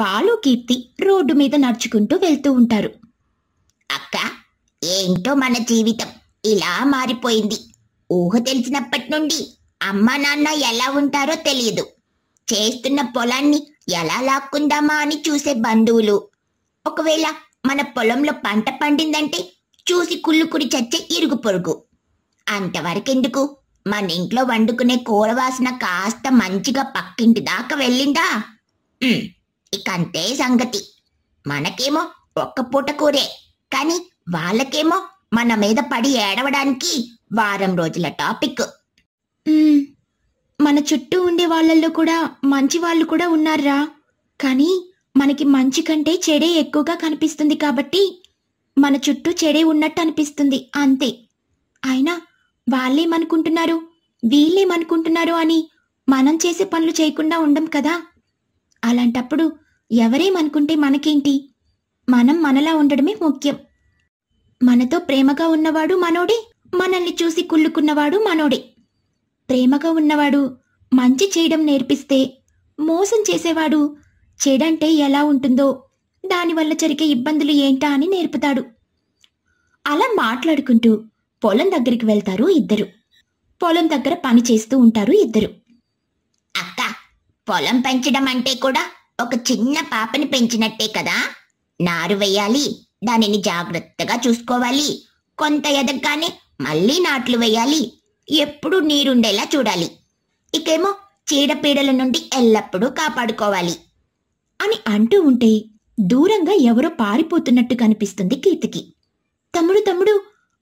బాలు కీర్తి road మీద నడుచుకుంటూ వెళ్తూ ఉంటారు అక్క ఏంటో మన జీవితం ఇలా మారిపోయింది ఊహ తెలిసినప్పటి నుండి అమ్మ నాన్న ఎలా ఉంటారో తెలియదు చేస్తున్న పొలాన్ని ఎలా లాక్కుందామా అని చూసే బంధువులు ఒకవేళ మన పొలంలో పంట పండిందంటే చూసి కుళ్ళుకుడి చచ్చే ఇరుగు పొరుగు అంతవరకెందుకు మన ఇంట్లో వండుకునే కూర వాసన కాస్త మంచిగా పక్కింటి దాకా వెళ్ళిందా ఇకంతే సంగతి మనకేమో ఒక్క పూట కూరే కాని వాళ్ళకేమో మన మీద పడి ఏడవడానికి వారం రోజుల టాపిక్ మన చుట్టూ ఉండే వాళ్ళల్లో కూడా మంచి వాళ్ళు కూడా ఉన్నారా కానీ మనకి మంచి కంటే చెడే ఎక్కువగా కనిపిస్తుంది కాబట్టి మన చుట్టూ చెడే ఉన్నట్టు అనిపిస్తుంది అంతే అయినా వాళ్ళేమనుకుంటున్నారు వీళ్ళేమనుకుంటున్నారు అని మనం చేసే పనులు చేయకుండా ఉండం కదా అలాంటప్పుడు ఎవరేమనుకుంటే మనకేంటి మనం మనలా ఉండడమే ముఖ్యం మనతో ప్రేమగా ఉన్నవాడు మనోడే మనల్ని చూసి కుళ్ళుకున్నవాడు మనోడే ప్రేమగా ఉన్నవాడు మంచి చేయడం నేర్పిస్తే మోసం చేసేవాడు చెడంటే ఎలా ఉంటుందో దానివల్ల జరిగే ఇబ్బందులు ఏంటా అని నేర్పుతాడు అలా మాట్లాడుకుంటూ పొలం దగ్గరికి వెళ్తారు ఇద్దరు పొలం దగ్గర పని చేస్తూ ఉంటారు ఇద్దరు అక్క పొలం పెంచడం అంటే కూడా ఒక చిన్న పాపని పెంచినట్టే కదా నారు వేయాలి దానిని జాగ్రత్తగా చూసుకోవాలి కొంత ఎదగ్గానే మళ్ళీ నాట్లు వేయాలి ఎప్పుడు నీరుండేలా చూడాలి ఇకేమో చీడపీడల నుండి ఎల్లప్పుడూ కాపాడుకోవాలి అని అంటూ ఉంటే దూరంగా ఎవరో పారిపోతున్నట్టు కనిపిస్తుంది కీర్తికి తమ్ముడు తమ్ముడు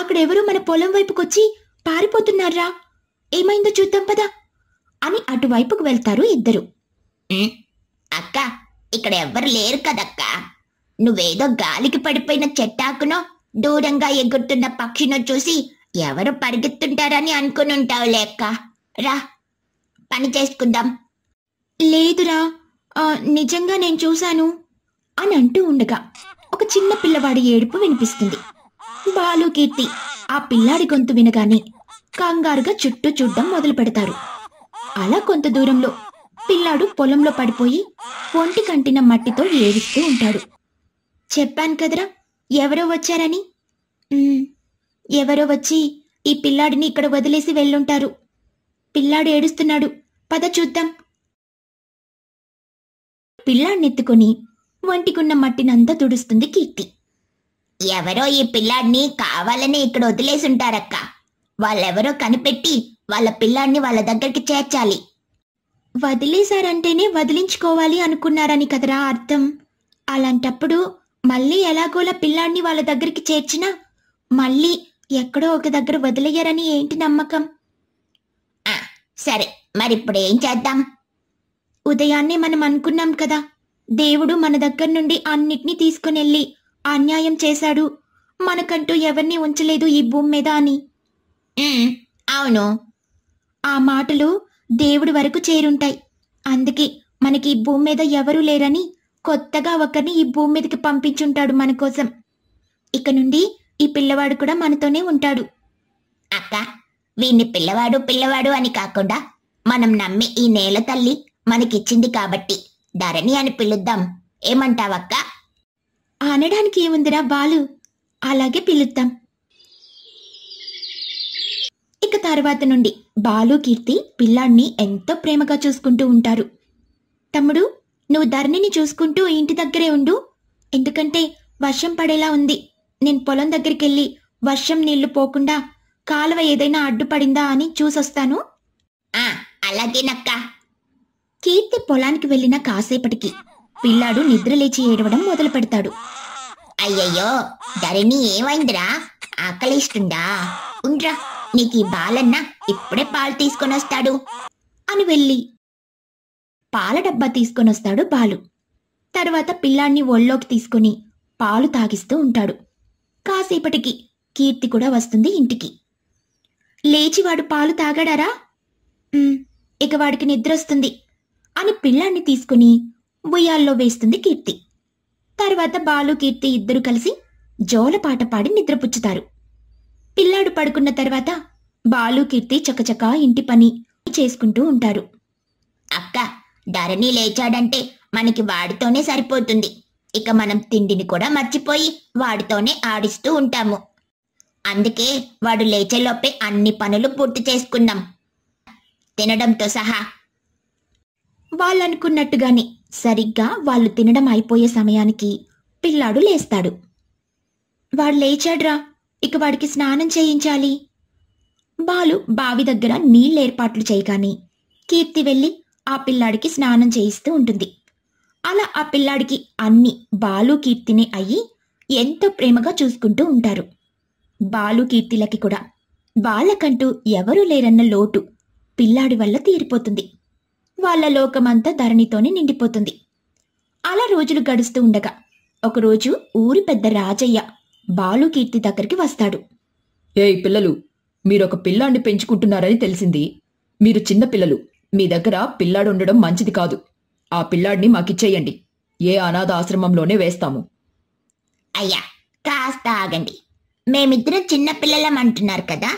అక్కడెవరో మన పొలం వైపుకొచ్చి పారిపోతున్నారా ఏమైందో చూద్దాం పదా అని అటువైపుకు వెళ్తారు ఇద్దరు అక్క ఇక్కడ ఎవ్వరు లేరు కదక్క నువ్వేదో గాలికి పడిపోయిన చెట్టాకునో దూరంగా ఎగురుతున్న పక్షినో చూసి ఎవరు పరిగెత్తుంటారని అనుకుని ఉంటావు లేక రా పని చేసుకుందాం లేదురా నిజంగా నేను చూశాను అని అంటూ ఉండగా ఒక చిన్న పిల్లవాడి ఏడుపు వినిపిస్తుంది బాలు కీర్తి ఆ పిల్లాడి గొంతు వినగానే కంగారుగా చుట్టూ చూడ్డం మొదలు పెడతారు అలా కొంత దూరంలో పిల్లాడు పొలంలో పడిపోయి ఒంటి కంటిన మట్టితో ఏడుస్తూ ఉంటాడు చెప్పాను కదరా ఎవరో వచ్చారని ఎవరో వచ్చి ఈ పిల్లాడిని ఇక్కడ వదిలేసి వెళ్ళుంటారు పిల్లాడు ఏడుస్తున్నాడు పద చూద్దాం పిల్లాడినెత్తుకుని ఒంటికున్న మట్టినంతా తుడుస్తుంది కీర్తి ఎవరో ఈ పిల్లాడిని కావాలని ఇక్కడ వదిలేసి ఉంటారక్క వాళ్ళెవరో కనిపెట్టి వాళ్ళ పిల్లాడిని వాళ్ళ దగ్గరికి చేర్చాలి వదిలేశారంటేనే వదిలించుకోవాలి అనుకున్నారని కదరా అర్థం అలాంటప్పుడు మళ్ళీ ఎలాగోలా పిల్లాడిని వాళ్ళ దగ్గరికి చేర్చినా మళ్ళీ ఎక్కడో ఒక దగ్గర వదిలేయరని ఏంటి నమ్మకం సరే మరిప్పుడు ఏం చేద్దాం ఉదయాన్నే మనం అనుకున్నాం కదా దేవుడు మన దగ్గర నుండి అన్నిటినీ తీసుకునెళ్ళి అన్యాయం చేశాడు మనకంటూ ఎవరిని ఉంచలేదు ఈ భూమి మీద అని అవును ఆ మాటలు దేవుడి వరకు చేరుంటాయి అందుకే మనకి ఈ భూమి మీద ఎవరూ లేరని కొత్తగా ఒకరిని ఈ భూమి మీదకి పంపించుంటాడు మన కోసం ఇక నుండి ఈ పిల్లవాడు కూడా మనతోనే ఉంటాడు అక్క వీణ్ణి పిల్లవాడు పిల్లవాడు అని కాకుండా మనం నమ్మి ఈ నేల తల్లి మనకిచ్చింది కాబట్టి ధరణి అని పిలుద్దాం ఏమంటావక్క అనడానికి ఏముందిరా బాలు అలాగే పిలుద్దాం ఇక తర్వాత నుండి బాలు కీర్తి పిల్లాడిని ఎంతో ప్రేమగా చూసుకుంటూ ఉంటారు తమ్ముడు నువ్వు ధరణిని చూసుకుంటూ ఇంటి దగ్గరే ఉండు ఎందుకంటే వర్షం పడేలా ఉంది నేను పొలం దగ్గరికి వెళ్ళి వర్షం నీళ్లు పోకుండా కాలువ ఏదైనా అడ్డుపడిందా అని చూసొస్తాను అలాగేనక్క కీర్తి పొలానికి వెళ్ళిన కాసేపటికి పిల్లాడు నిద్రలేచి ఏడవడం మొదలు పెడతాడు అయ్యయ్యో ధరణి ఏమైందిరా ఆకలిస్తుందా ఉండ్రా నీకు ఈ బాలన్న ఇప్పుడే పాలు తీసుకొని వస్తాడు అని వెళ్ళి పాల డబ్బా తీసుకొని వస్తాడు బాలు తర్వాత పిల్లాన్ని ఒళ్ళోకి తీసుకుని పాలు తాగిస్తూ ఉంటాడు కాసేపటికి కీర్తి కూడా వస్తుంది ఇంటికి లేచివాడు పాలు తాగాడారా ఇక వాడికి నిద్రొస్తుంది అని పిల్లాన్ని తీసుకుని ఉయ్యాల్లో వేస్తుంది కీర్తి తర్వాత బాలు కీర్తి ఇద్దరు కలిసి జోలపాట పాడి నిద్రపుచ్చుతారు పిల్లాడు పడుకున్న తర్వాత బాలు కీర్తి చకచకా ఇంటి పని చేసుకుంటూ ఉంటారు అక్క ధరణి లేచాడంటే మనకి వాడితోనే సరిపోతుంది ఇక మనం తిండిని కూడా మర్చిపోయి వాడితోనే ఆడిస్తూ ఉంటాము అందుకే వాడు లేచేలోపే అన్ని పనులు పూర్తి చేసుకున్నాం తినడంతో సహా వాళ్ళనుకున్నట్టుగాని సరిగ్గా వాళ్ళు తినడం అయిపోయే సమయానికి పిల్లాడు లేస్తాడు వాడు లేచాడ్రా ఇక వాడికి స్నానం చేయించాలి బాలు బావి దగ్గర నీళ్ళేర్పాట్లు చేయగానే కీర్తి వెళ్ళి ఆ పిల్లాడికి స్నానం చేయిస్తూ ఉంటుంది అలా ఆ పిల్లాడికి అన్ని బాలు కీర్తిని అయ్యి ఎంతో ప్రేమగా చూసుకుంటూ ఉంటారు బాలు కీర్తిలకి కూడా వాళ్ళకంటూ ఎవరూ లేరన్న లోటు పిల్లాడి వల్ల తీరిపోతుంది వాళ్ళ లోకమంతా ధరణితోనే నిండిపోతుంది అలా రోజులు గడుస్తూ ఉండగా ఒకరోజు ఊరి పెద్ద రాజయ్య బాలుకీర్తి దగ్గరికి వస్తాడు ఏ పిల్లలు మీరొక పిల్లాన్ని పెంచుకుంటున్నారని తెలిసింది మీరు చిన్న పిల్లలు మీ దగ్గర పిల్లాడు ఉండడం మంచిది కాదు ఆ పిల్లాడిని మాకిచ్చేయండి ఏ అనాథ ఆశ్రమంలోనే వేస్తాము అయ్యా కాస్త ఆగండి మేమిద్దరం చిన్నపిల్లలం అంటున్నారు కదా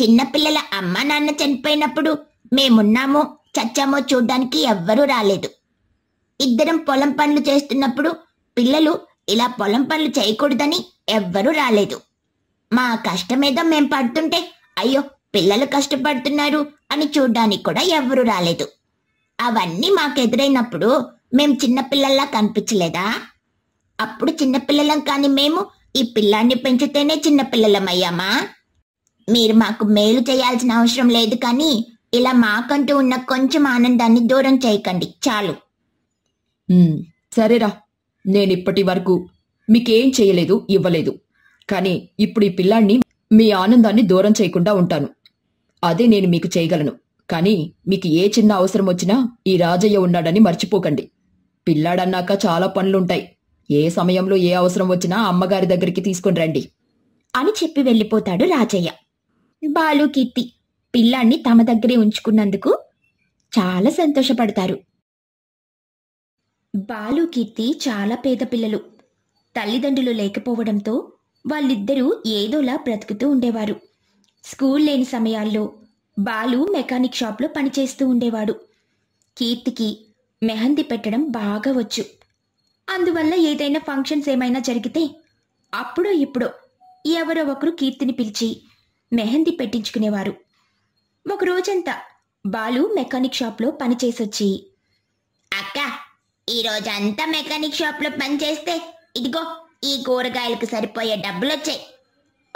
చిన్నపిల్లల అమ్మ నాన్న చనిపోయినప్పుడు మేమున్నామో చచ్చామో చూడ్డానికి ఎవ్వరూ రాలేదు ఇద్దరం పొలం పనులు చేస్తున్నప్పుడు పిల్లలు ఇలా పొలం పనులు చేయకూడదని ఎవ్వరూ రాలేదు మా కష్టం మీద మేం పడుతుంటే అయ్యో పిల్లలు కష్టపడుతున్నారు అని చూడ్డానికి కూడా ఎవరు రాలేదు అవన్నీ మాకెదురైనప్పుడు మేం చిన్నపిల్లల్లా కనిపించలేదా అప్పుడు చిన్నపిల్లలం కాని మేము ఈ పిల్లాన్ని పెంచితేనే చిన్నపిల్లలమయ్యామా మీరు మాకు మేలు చేయాల్సిన అవసరం లేదు కానీ ఇలా మాకంటూ ఉన్న కొంచెం ఆనందాన్ని దూరం చేయకండి చాలు సరేరా నేను ఇప్పటి వరకు మీకేం చేయలేదు ఇవ్వలేదు కానీ ఇప్పుడు ఈ పిల్లాన్ని మీ ఆనందాన్ని దూరం చేయకుండా ఉంటాను అదే నేను మీకు చేయగలను కానీ మీకు ఏ చిన్న అవసరం వచ్చినా ఈ రాజయ్య ఉన్నాడని మర్చిపోకండి పిల్లాడన్నాక చాలా పనులుంటాయి ఏ సమయంలో ఏ అవసరం వచ్చినా అమ్మగారి దగ్గరికి తీసుకుని రండి అని చెప్పి వెళ్ళిపోతాడు రాజయ్య బాలు కీర్తి పిల్లాన్ని తమ దగ్గరే ఉంచుకున్నందుకు చాలా సంతోషపడతారు బాలు కీర్తి చాలా పేద పిల్లలు తల్లిదండ్రులు లేకపోవడంతో వాళ్ళిద్దరూ ఏదోలా బ్రతుకుతూ ఉండేవారు స్కూల్ లేని సమయాల్లో బాలు మెకానిక్ షాప్లో పనిచేస్తూ ఉండేవాడు కీర్తికి మెహందీ పెట్టడం బాగా వచ్చు అందువల్ల ఏదైనా ఫంక్షన్స్ ఏమైనా జరిగితే అప్పుడో ఇప్పుడో ఎవరో ఒకరు కీర్తిని పిలిచి మెహందీ పెట్టించుకునేవారు ఒక రోజంతా బాలు మెకానిక్ షాప్లో పనిచేసొచ్చి అక్క ఈరోజంతా మెకానిక్ షాప్లో పనిచేస్తే ఇదిగో ఈ కూరగాయలకు సరిపోయే డబ్బులు వచ్చాయి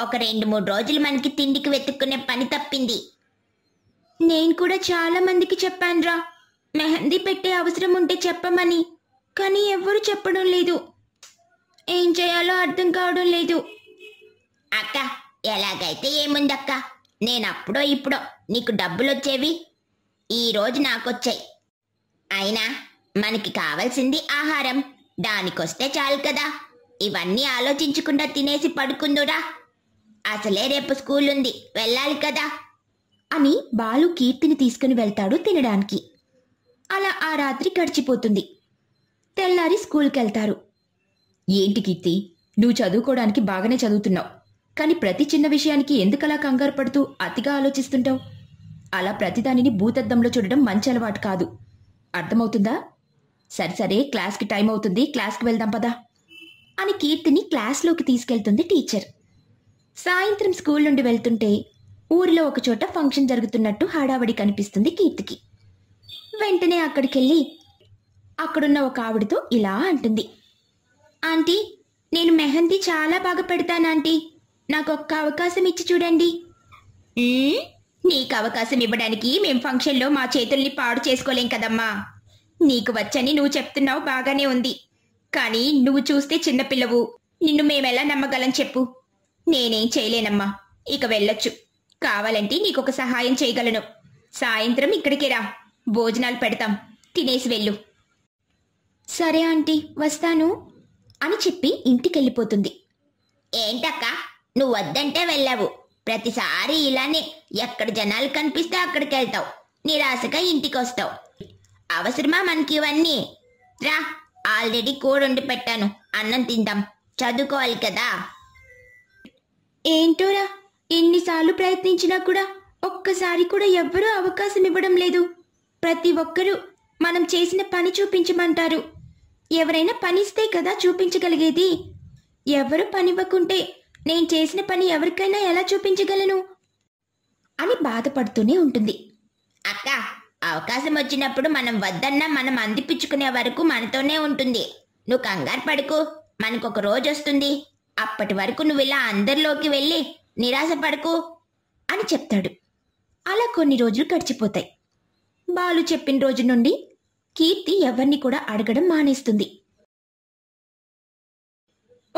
ఒక రెండు మూడు రోజులు మనకి తిండికి వెతుక్కునే పని తప్పింది నేను కూడా చాలా మందికి చెప్పానురా మెహందీ పెట్టే అవసరం ఉంటే చెప్పమని కానీ ఎవ్వరు చెప్పడం లేదు ఏం చేయాలో అర్థం కావడం లేదు అక్క ఎలాగైతే ఏముందక్క నేను అప్పుడో ఇప్పుడో నీకు డబ్బులు వచ్చేవి ఈరోజు నాకొచ్చాయి అయినా మనకి కావాల్సింది ఆహారం దానికొస్తే చాలు కదా ఇవన్నీ ఆలోచించకుండా తినేసి పడుకుందురా అసలే రేపు స్కూల్ ఉంది వెళ్ళాలి కదా అని బాలు కీర్తిని తీసుకుని వెళ్తాడు తినడానికి అలా ఆ రాత్రి గడిచిపోతుంది తెల్లారి స్కూల్కి వెళ్తారు ఏంటి కీర్తి నువ్వు చదువుకోవడానికి బాగానే చదువుతున్నావు కానీ ప్రతి చిన్న విషయానికి ఎందుకలా కంగారు పడుతూ అతిగా ఆలోచిస్తుంటావు అలా ప్రతిదానిని భూతద్దంలో చూడడం మంచి అలవాటు కాదు అర్థమవుతుందా సరే సరే క్లాస్కి టైం అవుతుంది క్లాస్కి వెళ్దాం పదా అని కీర్తిని క్లాస్లోకి తీసుకెళ్తుంది టీచర్ సాయంత్రం స్కూల్ నుండి వెళ్తుంటే ఊరిలో ఒకచోట ఫంక్షన్ జరుగుతున్నట్టు హడావడి కనిపిస్తుంది కీర్తికి వెంటనే అక్కడికెళ్ళి అక్కడున్న ఒక ఆవిడతో ఇలా అంటుంది ఆంటీ నేను మెహందీ చాలా బాగా పెడతాను ఆంటీ నాకు ఒక్క అవకాశం ఇచ్చి చూడండి నీకు అవకాశం ఇవ్వడానికి మేము ఫంక్షన్లో మా చేతుల్ని పాడు చేసుకోలేం కదమ్మా నీకు వచ్చని నువ్వు చెప్తున్నావు బాగానే ఉంది కానీ నువ్వు చూస్తే చిన్నపిల్లవు నిన్ను మేమెలా నమ్మగలం చెప్పు నేనేం చేయలేనమ్మా ఇక వెళ్ళొచ్చు కావాలంటే నీకొక సహాయం చేయగలను సాయంత్రం ఇక్కడికి రా భోజనాలు పెడతాం తినేసి వెళ్ళు సరే ఆంటీ వస్తాను అని చెప్పి ఇంటికెళ్ళిపోతుంది ఏంటక్క నువ్వు వద్దంటే వెళ్ళావు ప్రతిసారి ఇలానే ఎక్కడ జనాలు కనిపిస్తే అక్కడికి వెళ్తావు నిరాశగా ఇంటికి వస్తావు అవసరమా మనకి ఇవన్నీ రా ఆల్రెడీ వండి పెట్టాను అన్నం తిందాం చదువుకోవాలి కదా ఏంటోరా ఎన్నిసార్లు ప్రయత్నించినా కూడా ఒక్కసారి కూడా ఎవ్వరూ అవకాశం ఇవ్వడం లేదు ప్రతి ఒక్కరూ మనం చేసిన పని చూపించమంటారు ఎవరైనా పనిస్తే కదా చూపించగలిగేది ఎవరు పనివ్వకుంటే నేను చేసిన పని ఎవరికైనా ఎలా చూపించగలను అని బాధపడుతూనే ఉంటుంది అక్క అవకాశం వచ్చినప్పుడు మనం వద్దన్నా మనం అందిపించుకునే వరకు మనతోనే ఉంటుంది నువ్వు కంగారు పడుకు మనకొక రోజు వస్తుంది అప్పటి వరకు నువ్వు ఇలా అందరిలోకి వెళ్ళి నిరాశ పడుకు అని చెప్తాడు అలా కొన్ని రోజులు గడిచిపోతాయి బాలు చెప్పిన రోజు నుండి కీర్తి ఎవరిని కూడా అడగడం మానేస్తుంది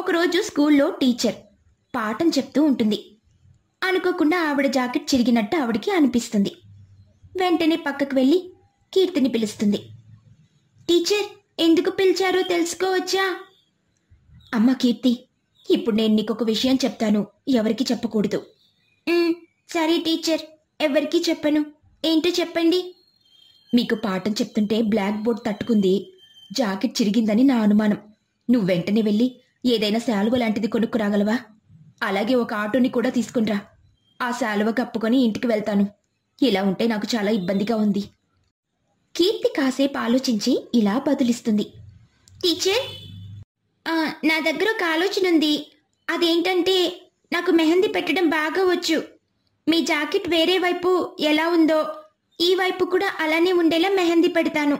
ఒకరోజు స్కూల్లో టీచర్ పాఠం చెప్తూ ఉంటుంది అనుకోకుండా ఆవిడ జాకెట్ చిరిగినట్టు ఆవిడకి అనిపిస్తుంది వెంటనే పక్కకు వెళ్ళి కీర్తిని పిలుస్తుంది టీచర్ ఎందుకు పిలిచారో తెలుసుకోవచ్చా అమ్మ కీర్తి ఇప్పుడు నేను నీకొక విషయం చెప్తాను ఎవరికి చెప్పకూడదు సరే టీచర్ ఎవరికి చెప్పను ఏంటో చెప్పండి మీకు పాఠం చెప్తుంటే బ్లాక్ బోర్డ్ తట్టుకుంది జాకెట్ చిరిగిందని నా అనుమానం నువ్వు వెంటనే వెళ్ళి ఏదైనా శాలువ లాంటిది కొనుక్కురాగలవా అలాగే ఒక ఆటోని కూడా తీసుకునిరా ఆ శాలువ కప్పుకొని ఇంటికి వెళ్తాను ఇలా ఉంటే నాకు చాలా ఇబ్బందిగా ఉంది కీర్తి కాసేపు ఆలోచించి ఇలా బదులిస్తుంది టీచర్ నా దగ్గర ఒక ఆలోచన ఉంది అదేంటంటే నాకు మెహందీ పెట్టడం బాగా వచ్చు మీ జాకెట్ వేరే వైపు ఎలా ఉందో ఈ వైపు కూడా అలానే ఉండేలా మెహందీ పెడతాను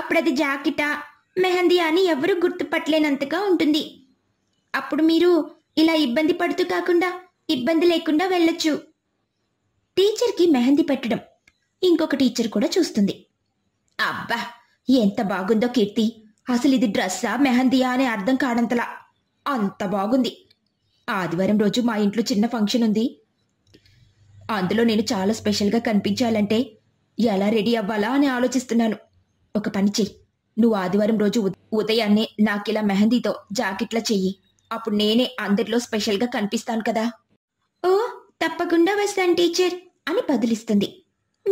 అప్పుడు అది జాకెటా మెహందీ అని ఎవరు గుర్తుపట్టలేనంతగా ఉంటుంది అప్పుడు మీరు ఇలా ఇబ్బంది పడుతూ కాకుండా ఇబ్బంది లేకుండా వెళ్ళొచ్చు టీచర్కి మెహందీ పెట్టడం ఇంకొక టీచర్ కూడా చూస్తుంది అబ్బా ఎంత బాగుందో కీర్తి అసలు ఇది డ్రెస్సా మెహందీయా అనే అర్థం కాడంతలా అంత బాగుంది ఆదివారం రోజు మా ఇంట్లో చిన్న ఫంక్షన్ ఉంది అందులో నేను చాలా స్పెషల్గా కనిపించాలంటే ఎలా రెడీ అవ్వాలా అని ఆలోచిస్తున్నాను ఒక పని చెయ్యి నువ్వు ఆదివారం రోజు ఉదయాన్నే నాకిలా మెహందీతో జాకెట్లా చెయ్యి అప్పుడు నేనే అందరిలో స్పెషల్గా కనిపిస్తాను కదా ఓ తప్పకుండా వస్తాను టీచర్ అని బదులిస్తుంది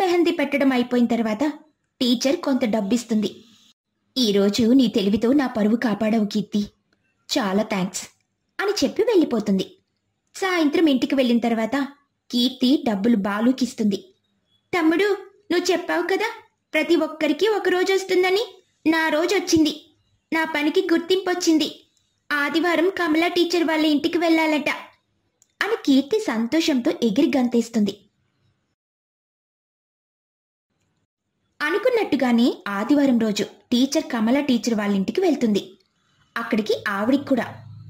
మెహందీ పెట్టడం అయిపోయిన తర్వాత టీచర్ కొంత డబ్బిస్తుంది ఈరోజు నీ తెలివితో నా పరువు కాపాడవు కీర్తి చాలా థ్యాంక్స్ అని చెప్పి వెళ్ళిపోతుంది సాయంత్రం ఇంటికి వెళ్ళిన తర్వాత కీర్తి డబ్బులు బాలుకిస్తుంది తమ్ముడు నువ్వు చెప్పావు కదా ప్రతి ఒక్కరికి ఒక రోజు వస్తుందని నా రోజు వచ్చింది నా పనికి గుర్తింపు వచ్చింది ఆదివారం కమలా టీచర్ వాళ్ళ ఇంటికి వెళ్ళాలట అని కీర్తి సంతోషంతో ఎగిరి గంతేస్తుంది అనుకున్నట్టుగానే ఆదివారం రోజు టీచర్ కమల టీచర్ వాళ్ళ ఇంటికి వెళ్తుంది అక్కడికి ఆవిడికి కూడా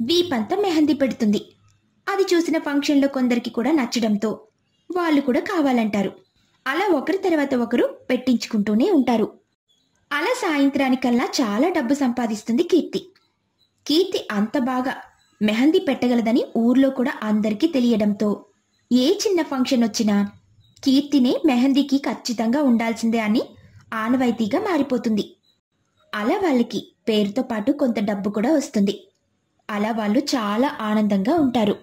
వీపంతా మెహందీ పెడుతుంది అది చూసిన ఫంక్షన్లో కొందరికి కూడా నచ్చడంతో వాళ్ళు కూడా కావాలంటారు అలా ఒకరి తర్వాత ఒకరు పెట్టించుకుంటూనే ఉంటారు అలా సాయంత్రానికల్లా చాలా డబ్బు సంపాదిస్తుంది కీర్తి కీర్తి అంత బాగా మెహందీ పెట్టగలదని ఊర్లో కూడా అందరికీ తెలియడంతో ఏ చిన్న ఫంక్షన్ వచ్చినా కీర్తినే మెహందీకి ఖచ్చితంగా ఉండాల్సిందే అని ఆనవాయితీగా మారిపోతుంది అలా వాళ్ళకి పేరుతో పాటు కొంత డబ్బు కూడా వస్తుంది అలా వాళ్ళు చాలా ఆనందంగా ఉంటారు